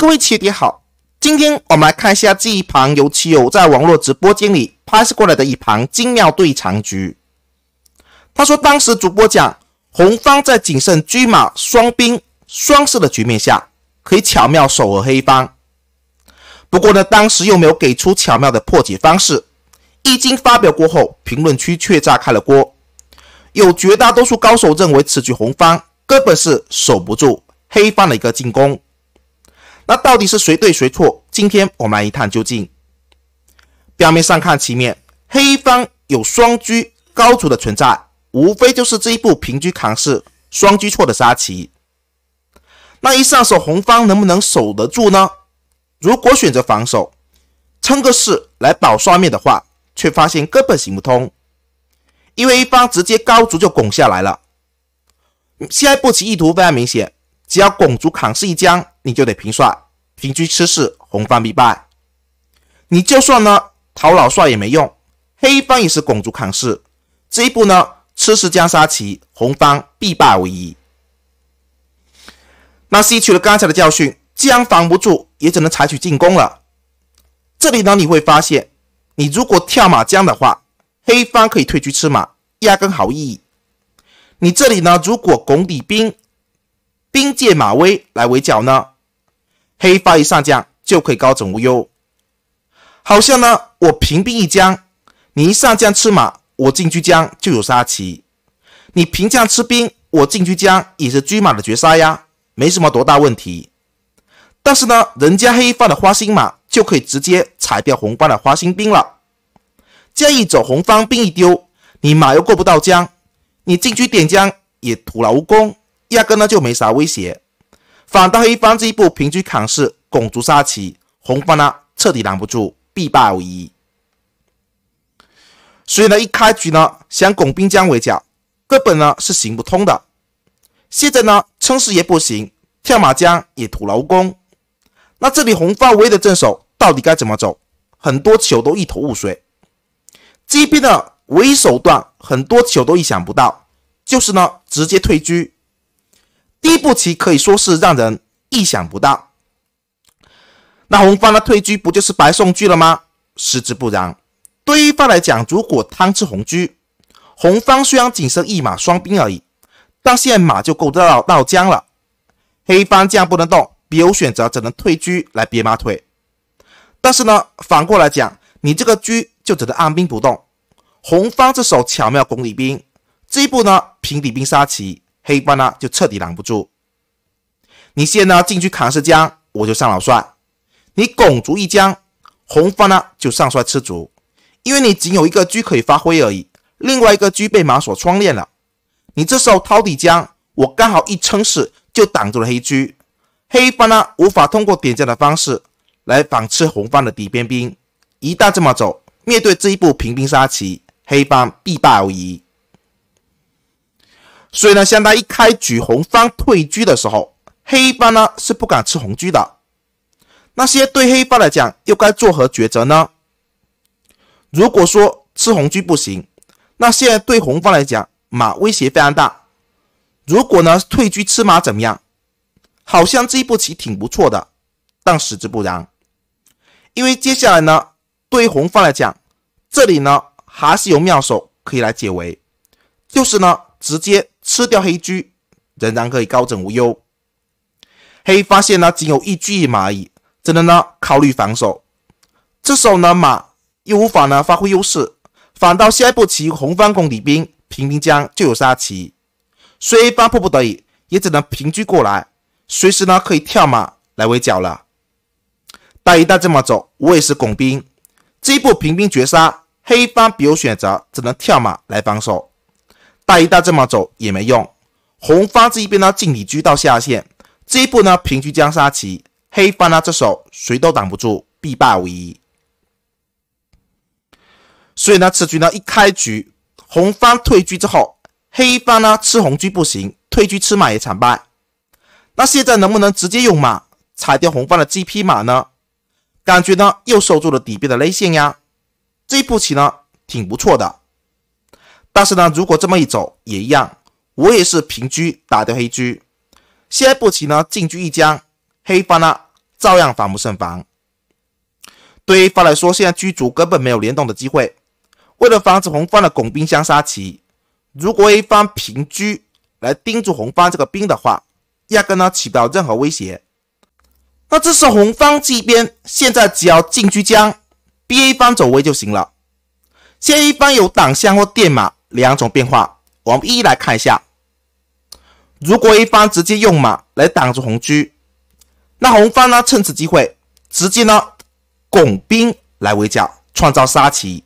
各位棋友好，今天我们来看一下这一盘由其友在网络直播间里拍摄过来的一盘精妙对长局。他说，当时主播讲红方在仅剩车马双兵双士的局面下，可以巧妙守活黑方。不过呢，当时又没有给出巧妙的破解方式。一经发表过后，评论区却炸开了锅，有绝大多数高手认为此局红方根本是守不住黑方的一个进攻。那到底是谁对谁错？今天我们来一探究竟。表面上看，棋面黑方有双车高卒的存在，无非就是这一步平车扛士，双车错的杀棋。那一上手，红方能不能守得住呢？如果选择防守，撑个士来保双面的话，却发现根本行不通，因为一方直接高卒就拱下来了。下一步棋意图非常明显。只要拱卒砍士一将，你就得平帅平车吃士，红方必败。你就算呢逃老帅也没用，黑方也是拱卒砍士。这一步呢吃士将杀棋，红方必败无疑。那吸取了刚才的教训，将防不住，也只能采取进攻了。这里呢你会发现，你如果跳马将的话，黑方可以退车吃马，压根毫无意义。你这里呢如果拱底兵。兵借马威来围剿呢，黑方一上将就可以高枕无忧。好像呢，我平兵一将，你一上将吃马，我进车将就有杀棋；你平将吃兵，我进车将也是车马的绝杀呀，没什么多大问题。但是呢，人家黑方的花心马就可以直接踩掉红方的花心兵了。这样一走，红方兵一丢，你马又过不到江，你进军点将也徒劳无功。压根呢就没啥威胁，反倒黑方这一步平车砍士拱卒杀棋，红方呢彻底拦不住，必败无疑。所以呢一开局呢想拱兵将为剿，根本呢是行不通的。现在呢撑死也不行，跳马将也徒劳功。那这里红方唯一的正手到底该怎么走？很多球都一头雾水。这边的唯一手段，很多球都意想不到，就是呢直接退车。第一步棋可以说是让人意想不到。那红方的退车不就是白送车了吗？实之不然。对于方来讲，如果贪吃红车，红方虽然仅剩一马双兵而已，但现在马就够得到到江了。黑方将不能动，别无选择，只能退车来憋马腿。但是呢，反过来讲，你这个车就只能按兵不动。红方这手巧妙拱李兵，这一步呢，平底兵杀棋。黑方呢就彻底拦不住，你现呢进去砍士将，我就上老帅；你拱卒一将，红方呢就上帅吃卒，因为你仅有一个车可以发挥而已，另外一个车被马所窗链了。你这时候掏底将，我刚好一撑士就挡住了黑车，黑方呢无法通过点将的方式来反吃红方的底边兵。一旦这么走，面对这一步平兵杀棋，黑方必败无疑。所以呢，相当于开局红方退居的时候，黑方呢是不敢吃红车的。那些对黑方来讲，又该作何抉择呢？如果说吃红车不行，那现在对红方来讲，马威胁非常大。如果呢退车吃马怎么样？好像这一步棋挺不错的，但实质不然，因为接下来呢，对红方来讲，这里呢还是有妙手可以来解围，就是呢直接。吃掉黑车，仍然可以高枕无忧。黑发现呢，仅有一车一马而已，只能呢考虑防守。这时候呢马又无法呢发挥优势，反倒下一步棋红方攻底兵平兵将就有杀棋。黑方迫不得已，也只能平车过来，随时呢可以跳马来围剿了。大一旦这么走，我也是拱兵。这一步平兵绝杀，黑方别无选择，只能跳马来防守。再一大这么走也没用，红方这一边呢，进底车到下线，这一步呢，平车将杀棋，黑方呢，这手谁都挡不住，必败无疑。所以呢，此局呢，一开局红方退车之后，黑方呢吃红车不行，退车吃马也惨败。那现在能不能直接用马踩掉红方的几匹马呢？感觉呢又受住了底边的勒线呀，这步棋呢挺不错的。但是呢，如果这么一走也一样，我也是平车打掉黑车。下一步棋呢，进车一将，黑方呢照样防不胜防。对黑方来说，现在车卒根本没有联动的机会。为了防止红方的拱兵相杀棋，如果 A 方平车来盯住红方这个兵的话，压根呢起不到任何威胁。那这是红方这边，现在只要进车将，逼 A 方走位就行了。现在一方有挡相或垫马。两种变化，我们一一来看一下。如果一方直接用马来挡住红车，那红方呢，趁此机会直接呢拱兵来围剿，创造杀棋。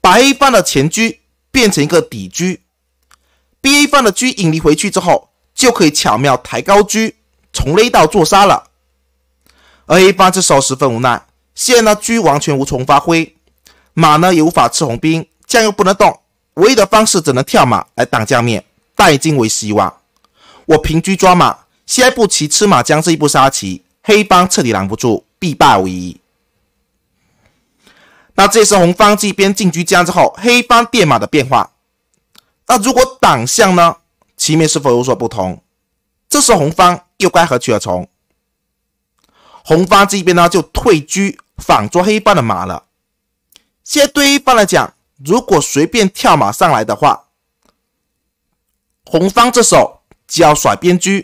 把黑方的前车变成一个底车，B 方的车引离回去之后，就可以巧妙抬高车，从 a 道做杀了。而 A 方这时候十分无奈，现在呢车完全无从发挥，马呢也无法吃红兵，将又不能动。唯一的方式只能跳马来挡将面，带金为希望。我平车抓马，下一步棋吃马将这一步杀棋，黑方彻底拦不住，必败无疑。那这是红方这边进车将之后，黑方电马的变化。那如果挡象呢？棋面是否有所不同？这时红方又该何去何从？红方这边呢就退车反捉黑方的马了。现在对一方来讲。如果随便跳马上来的话，红方这手要甩边车，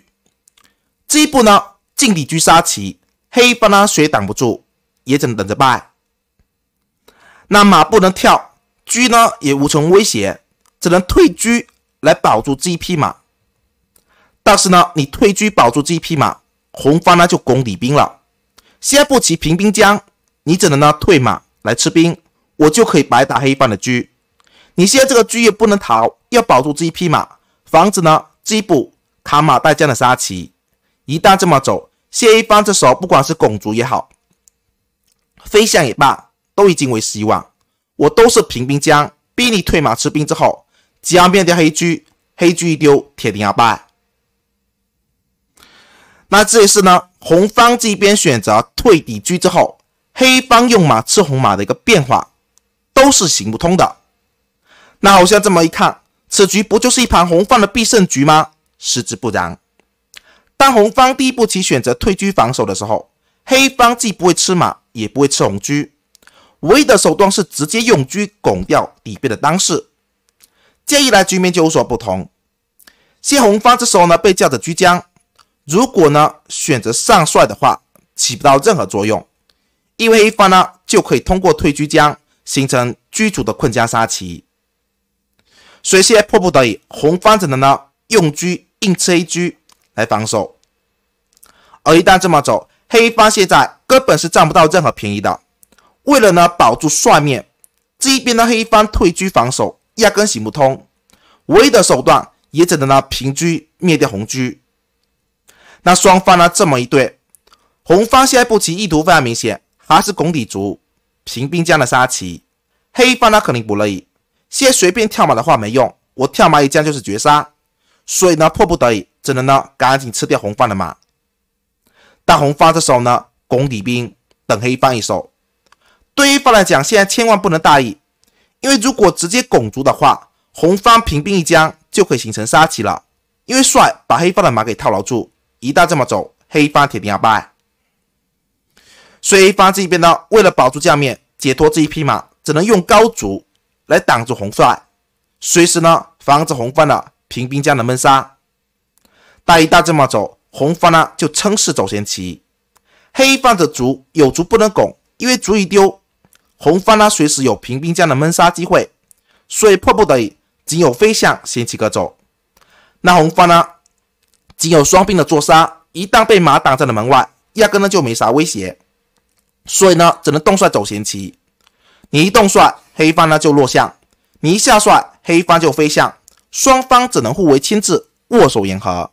这一步呢进底车杀棋，黑方呢谁挡不住，也只能等着败。那马不能跳，车呢也无从威胁，只能退车来保住这一匹马。但是呢，你退车保住这一匹马，红方呢就攻底兵了，下一步棋平兵将，你只能呢退马来吃兵。我就可以白打黑方的车，你现在这个车也不能逃，要保住这一匹马。防止呢，击步，砍马带将的杀棋。一旦这么走，谢一方这时候不管是拱卒也好，飞象也罢，都已经为希望。我都是平兵将，逼你退马吃兵之后，将要灭掉黑车。黑车一丢，铁定要败。那这也是呢，红方这边选择退底车之后，黑方用马吃红马的一个变化。都是行不通的。那我现在这么一看，此局不就是一盘红方的必胜局吗？实则不然。当红方第一步棋选择退车防守的时候，黑方既不会吃马，也不会吃红车，唯一的手段是直接用车拱掉底边的单士。这样一来局面就有所不同。现红方这时候呢被叫着车将，如果呢选择上帅的话，起不到任何作用，因为黑方呢就可以通过退车将。形成居卒的困家杀棋，所以现在迫不得已，红方只能呢用车硬吃一车来防守。而一旦这么走，黑方现在根本是占不到任何便宜的。为了呢保住帅面，这一边的黑方退车防守压根行不通，唯一的手段也只能呢平车灭掉红车。那双方呢这么一对，红方现在布棋意图非常明显，还是拱底卒。平兵将的杀棋，黑方呢肯定不乐意。现在随便跳马的话没用，我跳马一将就是绝杀，所以呢迫不得已只能呢赶紧吃掉红方的马。大红方这时候呢拱底兵等黑方一手，对方来讲现在千万不能大意，因为如果直接拱卒的话，红方平兵一将就可以形成杀棋了。因为帅把黑方的马给套牢住，一旦这么走，黑方铁定要败。所以八方这边呢，为了保住将面，解脱这一匹马，只能用高卒来挡住红帅，随时呢防止红方的平兵将的闷杀。大一大这么走，红方呢就撑势走先棋。黑方的卒有卒不能拱，因为卒一丢，红方呢随时有平兵将的闷杀机会，所以迫不得已仅有飞象先棋个走。那红方呢仅有双兵的坐杀，一旦被马挡在了门外，压根呢就没啥威胁。所以呢，只能动帅走闲棋。你一动帅，黑方呢就落象；你一下帅，黑方就飞象。双方只能互为牵制，握手言和。